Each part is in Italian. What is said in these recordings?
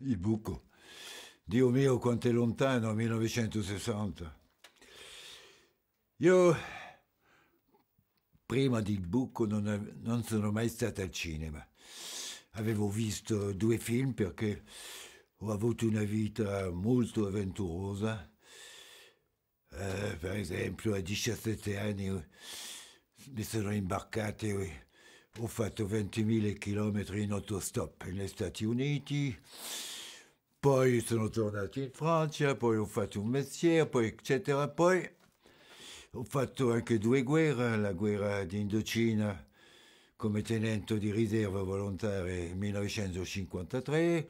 il buco. Dio mio, quanto è lontano, 1960. Io prima del buco non, non sono mai stato al cinema. Avevo visto due film perché ho avuto una vita molto avventurosa. Eh, per esempio, a 17 anni mi sono imbarcato ho fatto 20.000 km in autostop negli Stati Uniti, poi sono tornato in Francia, poi ho fatto un mestiere, poi eccetera. Poi ho fatto anche due guerre, la guerra d'Indocina come tenente di riserva volontaria nel 1953,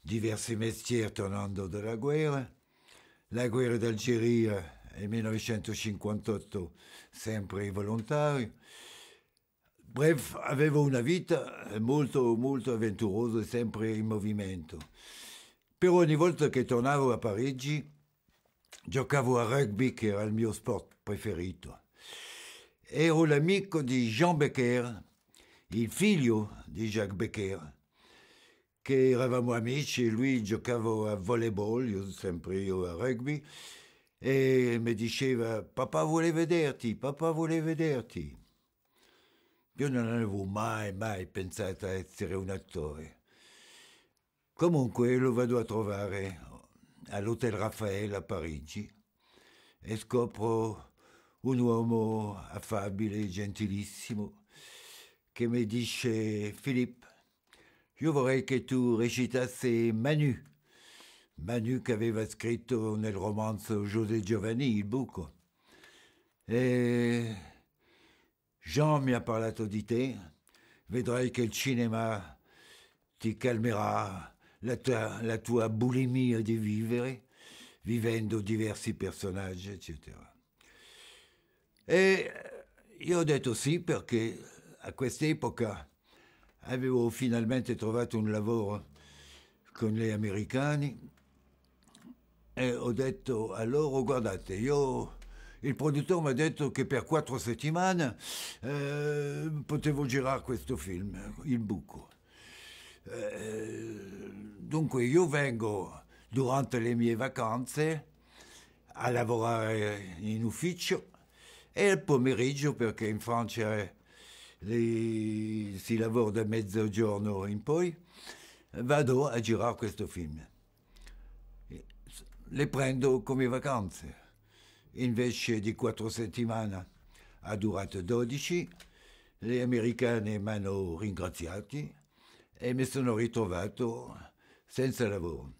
diversi mestieri tornando dalla guerra, la guerra d'Algeria nel 1958 sempre volontario, Bref, avevo una vita eh, molto, molto avventurosa e sempre in movimento. Però ogni volta che tornavo a Parigi giocavo a rugby, che era il mio sport preferito. Ero l'amico di Jean Becker, il figlio di Jacques Becker, che eravamo amici, lui giocava a volleyball, io sempre io a rugby, e mi diceva, papà vuole vederti, papà vuole vederti. Io non avevo mai, mai pensato a essere un attore. Comunque lo vado a trovare all'Hotel Raffaele a Parigi e scopro un uomo affabile, gentilissimo, che mi dice Filippo, io vorrei che tu recitassi Manu, Manu che aveva scritto nel romanzo José Giovanni, il buco. E Jean mi ha parlato di te, vedrai che il cinema ti calmerà la tua, la tua bulimia di vivere, vivendo diversi personaggi, eccetera. E euh, io ho detto sì perché a quest'epoca avevo finalmente trovato un lavoro con gli americani e ho detto a loro guardate io il produttore mi ha detto che per quattro settimane eh, potevo girare questo film, Il Buco. Eh, dunque io vengo durante le mie vacanze a lavorare in ufficio e il pomeriggio perché in Francia le, si lavora da mezzogiorno in poi, vado a girare questo film. Le prendo come vacanze invece di quattro settimane ha durato 12. Gli americani mi hanno ringraziato e mi sono ritrovato senza lavoro.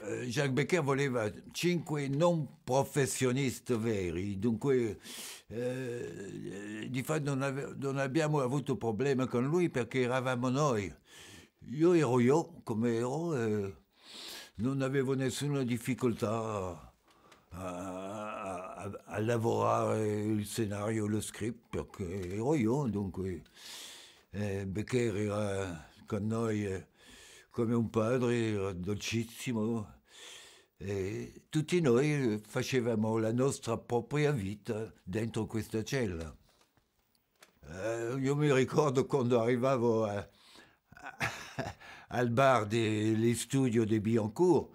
Eh, Jacques Becker voleva cinque non professionisti veri, dunque eh, di fatto non, ave- non, abbiamo avuto problemi con lui perché eravamo noi. Io ero io come ero, eh, non avevo nessuna difficoltà a, a, lavorare il scenario, lo script, perché ero io, dunque eh, Becker era con noi come un padre, era dolcissimo. E tutti noi facevamo la nostra propria vita dentro questa cella. Eh, io mi ricordo quando arrivavo eh, a, a, al bar degli studio di Biancourt,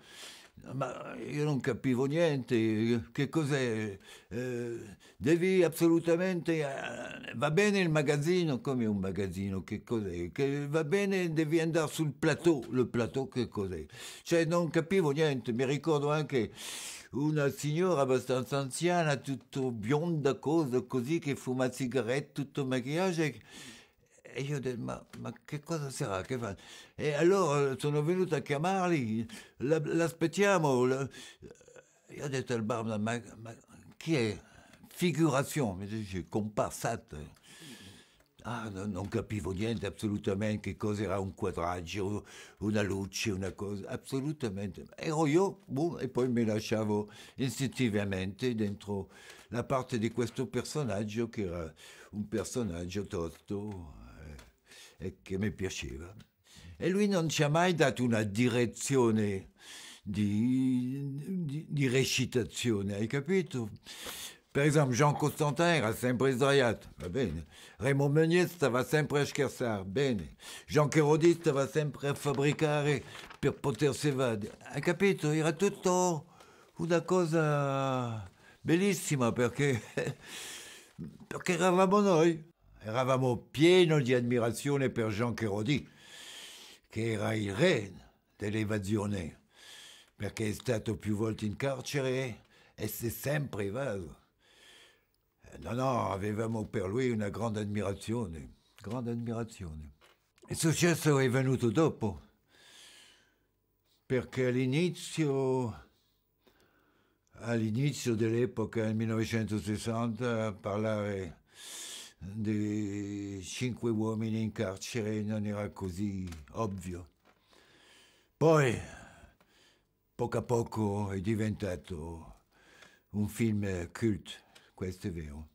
ma io non capivo niente, che cos'è? Eh, devi assolutamente, eh, va bene il magazzino, come un magazzino, che cos'è? Che va bene, devi andare sul plateau, il plateau che cos'è? Cioè non capivo niente, mi ricordo anche una signora abbastanza anziana, tutto bionda, cosa così, che fuma sigarette, tutto maquillage. E io ho detto, ma, ma, che cosa sarà che fa? E allora sono venuto a chiamarli, l'aspettiamo. La, io ho detto al barman, ma, ma chi è? Figurazione, mi dice, comparsate. Ah, no, non capivo niente assolutamente che cosa era un quadraggio, una luce, una cosa, assolutamente. Ero io boom, e poi mi lasciavo istintivamente dentro la parte di questo personaggio che era un personaggio tosto e che mi piaceva. E lui non ci ha mai dato una direzione di, di, di recitazione, hai capito? Per esempio, Jean Costantin era sempre sdraiato, va bene. Raymond Meunier stava sempre a scherzare, bene. Jean Cherodi stava sempre a fabbricare per potersi evadere. Hai capito? Era tutto una cosa bellissima perché, perché eravamo noi. eravamo pieno di ammirazione per Jean Cherodi, che era il re dell'evasione, perché è stato più volte in carcere e si è sempre evaso. Eh, non no, avevamo per lui una grande ammirazione, grande ammirazione. Il successo è venuto dopo, perché all'inizio all'inizio dell'epoca, en 1960, parlare di cinque uomini in carcere non era così ovvio. Poi, poco a poco, è diventato un film cult, questo è vero.